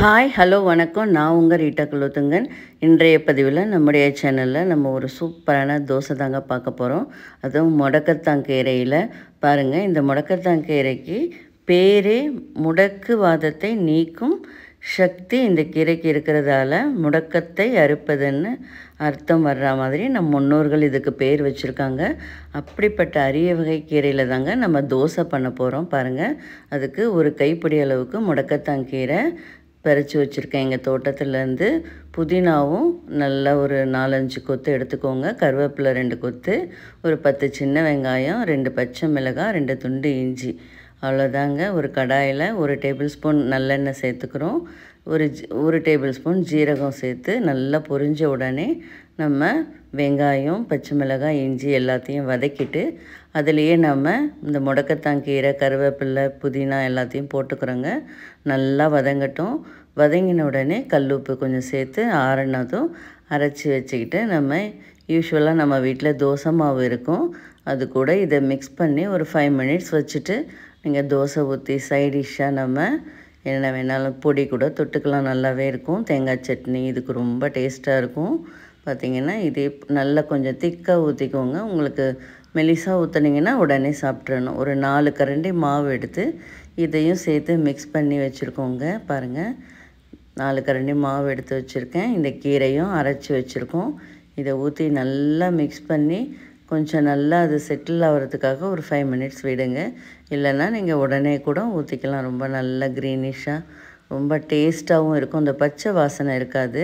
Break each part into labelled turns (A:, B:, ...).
A: hi hello வணக்கம் நான் உங்கள் ரீட்டா குலோத்துங்கன் இன்றைய பதிவில் நம்முடைய சேனலில் நம்ம ஒரு சூப்பரான தோசை தாங்க பார்க்க போகிறோம் அதுவும் முடக்கத்தாங்கீரையில் பாருங்கள் இந்த முடக்கத்தாங்கீரைக்கு பேரே முடக்குவாதத்தை நீக்கும் சக்தி இந்த கீரைக்கு இருக்கிறதால முடக்கத்தை அறுப்பதுன்னு அர்த்தம் வர்ற மாதிரி நம் முன்னோர்கள் இதுக்கு பேர் வச்சுருக்காங்க அப்படிப்பட்ட அரிய வகை கீரையில் தாங்க நம்ம தோசை பண்ண போகிறோம் பாருங்கள் அதுக்கு ஒரு கைப்பிடி அளவுக்கு முடக்கத்தாங்கீரை கீரை பறித்து வச்சுருக்கேன் எங்கள் தோட்டத்துலேருந்து புதினாவும் நல்லா ஒரு நாலஞ்சு கொத்து எடுத்துக்கோங்க கருவேப்பிலை ரெண்டு கொத்து ஒரு பத்து சின்ன வெங்காயம் ரெண்டு பச்சை மிளகாய் ரெண்டு துண்டு இஞ்சி அவ்வளோதாங்க ஒரு கடாயில் ஒரு டேபிள் ஸ்பூன் நல்லெண்ணெய் சேர்த்துக்கிறோம் ஒரு ஒரு டேபிள் ஸ்பூன் ஜீரகம் சேர்த்து நல்லா பொரிஞ்ச உடனே நம்ம வெங்காயம் பச்சை மிளகாய் இஞ்சி எல்லாத்தையும் வதக்கிட்டு அதுலேயே நம்ம இந்த முடக்கத்தாங்கீரை கருவேப்பில்லை புதினா எல்லாத்தையும் போட்டுக்கிறோங்க நல்லா வதங்கட்டும் வதங்கின உடனே கல்லுப்பு கொஞ்சம் சேர்த்து ஆறினதும் அரைச்சி வச்சுக்கிட்டு நம்ம யூஸ்வலாக நம்ம வீட்டில் தோசை மாவு இருக்கும் அது கூட இதை மிக்ஸ் பண்ணி ஒரு ஃபைவ் மினிட்ஸ் வச்சுட்டு இங்கே தோசை ஊற்றி சைடிஷ்ஷாக நம்ம என்ன வேணாலும் பொடி கூட தொட்டுக்கலாம் நல்லாவே இருக்கும் தேங்காய் சட்னி இதுக்கு ரொம்ப டேஸ்ட்டாக இருக்கும் பார்த்திங்கன்னா இதே நல்லா கொஞ்சம் திக்காக ஊற்றிக்கோங்க உங்களுக்கு மெலிசாக ஊற்றுனீங்கன்னா உடனே சாப்பிட்றணும் ஒரு நாலு கரண்டி மாவு எடுத்து இதையும் சேர்த்து மிக்ஸ் பண்ணி வச்சுருக்கோங்க பாருங்கள் நாலு கரண்டி மாவு எடுத்து வச்சுருக்கேன் இந்த கீரையும் அரைச்சி வச்சுருக்கோம் இதை ஊற்றி நல்லா மிக்ஸ் பண்ணி கொஞ்சம் நல்லா அது செட்டில் ஆகிறதுக்காக ஒரு ஃபைவ் மினிட்ஸ் விடுங்க இல்லைன்னா நீங்கள் உடனே கூட ஊற்றிக்கலாம் ரொம்ப நல்லா க்ரீனிஷாக ரொம்ப டேஸ்ட்டாகவும் இருக்கும் அந்த பச்சை வாசனை இருக்காது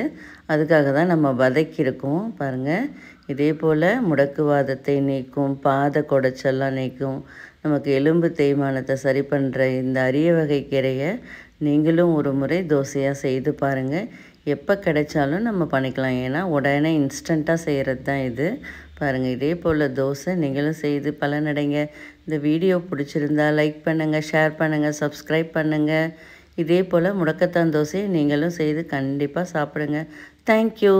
A: அதுக்காக தான் நம்ம வதக்கியிருக்கோம் பாருங்கள் இதே போல் முடக்குவாதத்தை நீக்கும் பாத குடைச்செல்லாம் நீக்கும் நமக்கு எலும்பு தேய்மானத்தை சரி பண்ணுற இந்த அரிய வகை கீரையை நீங்களும் ஒரு முறை தோசையாக செய்து பாருங்கள் எப்போ கிடைச்சாலும் நம்ம பண்ணிக்கலாம் ஏன்னா உடனே இன்ஸ்டண்ட்டாக செய்கிறது தான் இது பாருங்கள் இதே போல் தோசை நீங்களும் செய்து பலனடைங்க இந்த வீடியோ பிடிச்சிருந்தா லைக் பண்ணுங்கள் ஷேர் பண்ணுங்கள் சப்ஸ்கிரைப் பண்ணுங்கள் இதே போல் முடக்கத்தான் தோசையை நீங்களும் செய்து கண்டிப்பாக சாப்பிடுங்க தேங்க்யூ